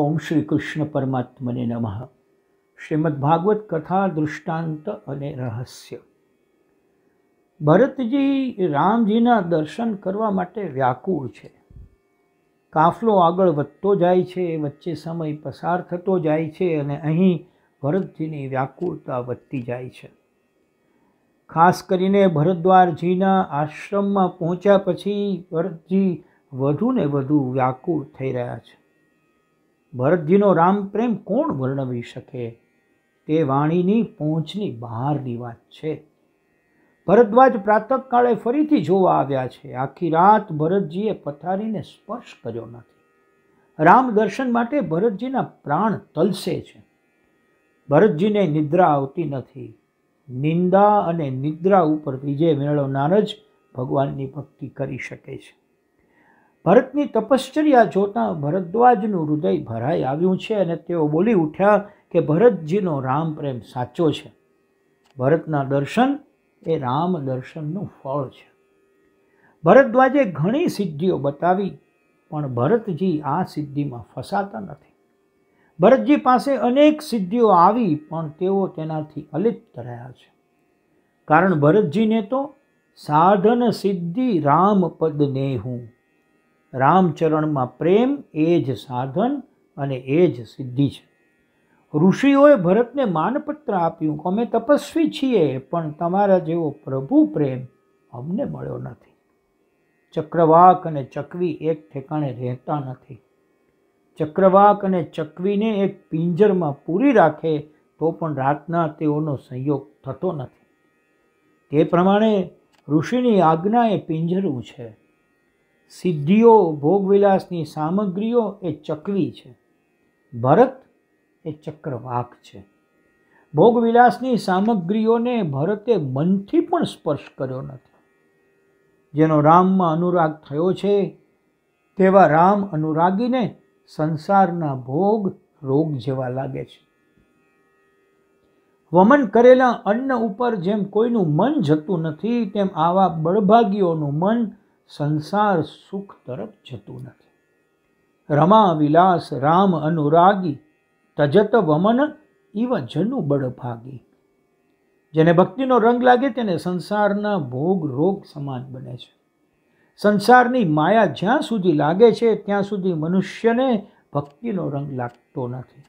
ઓમ શ્રી કૃષ્ણ પરમાત્મને નમઃ શ્રીમદ ભાગવત કથા દૃષ્ટાંત અને રહસ્ય ભરતજી રામજીના દર્શન કરવા માટે વ્યાકુળ છે કાફલો આગળ વધતો જાય છે વચ્ચે સમય પસાર થતો જાય છે અને અહીં ભરતજીની વ્યાકુળતા વધતી જાય છે ખાસ કરીને ભરદ્વારજીના આશ્રમમાં પહોંચ્યા પછી ભરતજી વધુ ને વધુ વ્યાકુળ થઈ રહ્યા છે ભરતજીનો રામ પ્રેમ કોણ વર્ણવી શકે તે વાણીની પહોંચની બહારની વાત છે ભરદ્વાજ પ્રાતકાળે ફરીથી જોવા આવ્યા છે આખી રાત ભરતજીએ પથારીને સ્પર્શ કર્યો નથી રામ દર્શન માટે ભરતજીના પ્રાણ તલસે છે ભરતજીને નિદ્રા આવતી નથી નિંદા અને નિદ્રા ઉપર વિજય મેળવનાર જ ભગવાનની ભક્તિ કરી શકે છે ભરતની તપશ્ચર્યા જોતાં ભરદ્વાજનું હૃદય ભરાઈ આવ્યું છે અને તેઓ બોલી ઉઠ્યા કે ભરતજીનો રામ પ્રેમ સાચો છે ભરતના દર્શન એ રામ દર્શનનું ફળ છે ભરદ્વાજે ઘણી સિદ્ધિઓ બતાવી પણ ભરતજી આ સિદ્ધિમાં ફસાતા નથી ભરતજી પાસે અનેક સિદ્ધિઓ આવી પણ તેઓ તેનાથી અલિપ્ત રહ્યા છે કારણ ભરતજીને તો સાધન સિદ્ધિ રામ પદને હું રામચરણમાં પ્રેમ એ જ સાધન અને એ જ સિદ્ધિ છે ઋષિઓએ ભરતને માનપત્ર આપ્યું અમે તપસ્વી છીએ પણ તમારા જેવો પ્રભુ પ્રેમ અમને મળ્યો નથી ચક્રવાક અને ચકવી એક ઠેકાણે રહેતા નથી ચક્રવાક અને ચકવીને એક પિંજરમાં પૂરી રાખે તો પણ રાતના તેઓનો સંયોગ થતો નથી તે પ્રમાણે ઋષિની આજ્ઞા એ પિંજરું છે સિદ્ધિઓ ભોગવિલાસની સામગ્રીઓ એ ચકવી છે ભરત એ ચક્રવાક છે ભોગવિલાસની સામગ્રીઓને ભરતે મનથી પણ સ્પર્શ કર્યો નથી જેનો રામમાં અનુરાગ થયો છે તેવા રામ અનુરાગીને સંસારના ભોગ રોગ જેવા લાગે છે વમન કરેલા અન્ન ઉપર જેમ કોઈનું મન જતું નથી તેમ આવા બળભાગીઓનું મન સંસાર સુખ તરફ જતું નથી રમા વિલાસ રામ અનુરાગી તજત વમન ઇવ જનુ ભાગી જેને ભક્તિનો રંગ લાગે તેને સંસારના ભોગ રોગ સમાન બને છે સંસારની માયા જ્યાં સુધી લાગે છે ત્યાં સુધી મનુષ્યને ભક્તિનો રંગ લાગતો નથી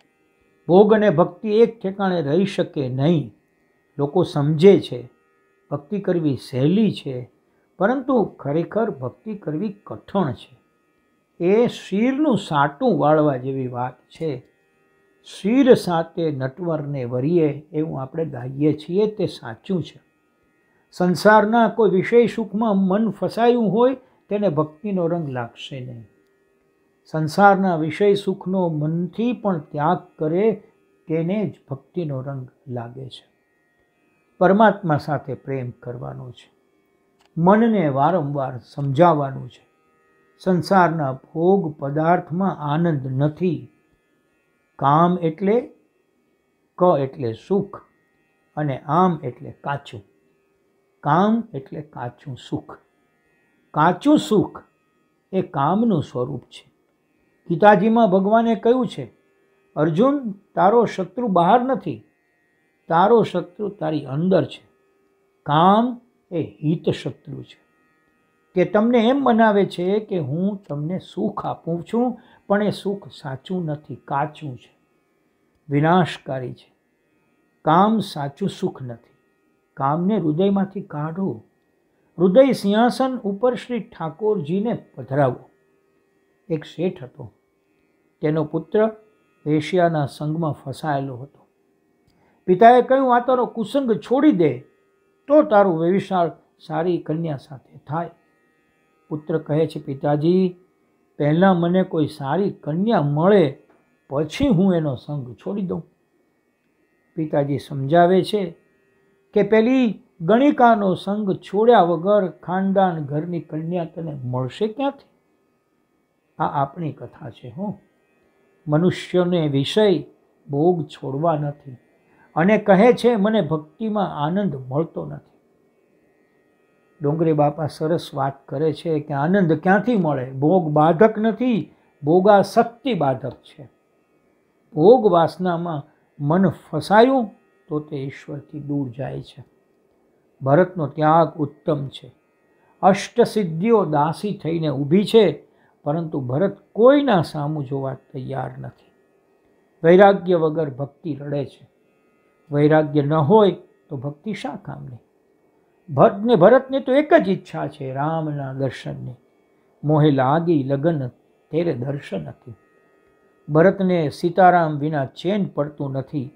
ભોગ અને ભક્તિ એક ઠેકાણે રહી શકે નહીં લોકો સમજે છે ભક્તિ કરવી સહેલી છે પરંતુ ખરેખર ભક્તિ કરવી કઠણ છે એ શિરનું સાટું વાળવા જેવી વાત છે શિર સાથે નટવરને વરીએ એવું આપણે ગાઈએ છીએ તે સાચું છે સંસારના કોઈ વિષય સુખમાં મન ફસાયું હોય તેને ભક્તિનો રંગ લાગશે નહીં સંસારના વિષય સુખનો મનથી પણ ત્યાગ કરે તેને જ ભક્તિનો રંગ લાગે છે પરમાત્મા સાથે પ્રેમ કરવાનો છે મનને વારંવાર સમજાવવાનું છે સંસારના ભોગ પદાર્થમાં આનંદ નથી કામ એટલે ક એટલે સુખ અને આમ એટલે કાચું કામ એટલે કાચું સુખ કાચું સુખ એ કામનું સ્વરૂપ છે ગીતાજીમાં ભગવાને કહ્યું છે અર્જુન તારો શત્રુ બહાર નથી તારો શત્રુ તારી અંદર છે કામ એ હિત શત્રુ છે કે તમને એમ મનાવે છે કે હું તમને સુખ આપું છું પણ એ સુખ સાચું નથી કાચું છે વિનાશકારી છે કામ સાચું સુખ નથી કામને હૃદયમાંથી કાઢો હૃદય સિંહાસન ઉપર શ્રી ઠાકોરજીને પધરાવો એક શેઠ હતો તેનો પુત્ર એશિયાના સંઘમાં ફસાયેલો હતો પિતાએ કહ્યું આ તારો કુસંગ છોડી દે તો તારું વ્યવિશાળ સારી કન્યા સાથે થાય પુત્ર કહે છે પિતાજી પહેલાં મને કોઈ સારી કન્યા મળે પછી હું એનો સંઘ છોડી દઉં પિતાજી સમજાવે છે કે પેલી ગણિકાનો સંઘ છોડ્યા વગર ખાનદાન ઘરની કન્યા તને મળશે ક્યાંથી આ આપણી કથા છે હું મનુષ્યને વિષય ભોગ છોડવા નથી અને કહે છે મને ભક્તિમાં આનંદ મળતો નથી ડોંગરે બાપા સરસ વાત કરે છે કે આનંદ ક્યાંથી મળે ભોગ બાધક નથી ભોગા શક્તિ બાધક છે ભોગ વાસનામાં મન ફસાયું તો તે ઈશ્વરથી દૂર જાય છે ભરતનો ત્યાગ ઉત્તમ છે અષ્ટ સિદ્ધિઓ દાસી થઈને ઊભી છે પરંતુ ભરત કોઈના સામું જોવા તૈયાર નથી વૈરાગ્ય વગર ભક્તિ રડે છે વૈરાગ્ય ન હોય તો ભક્તિ શા કામની ભટ્ટને ભરતને તો એક જ ઈચ્છા છે રામના દર્શનની મોહે લાગી લગ્ન તેરે દર્શન હતી ભરતને સીતારામ વિના ચેન પડતું નથી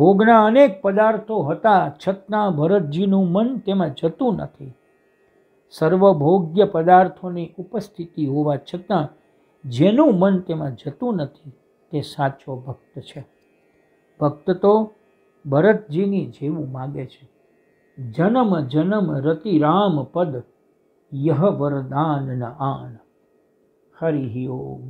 ભોગના અનેક પદાર્થો હતા છતાં ભરતજીનું મન તેમાં જતું નથી સર્વભોગ્ય પદાર્થોની ઉપસ્થિતિ હોવા છતાં જેનું મન તેમાં જતું નથી તે સાચો ભક્ત છે ભક્ત તો ભરતજીની જેવું માગે છે જન્મ જન્મ રતિ રામ પદ યહ વરદાન આન હરિ ઓમ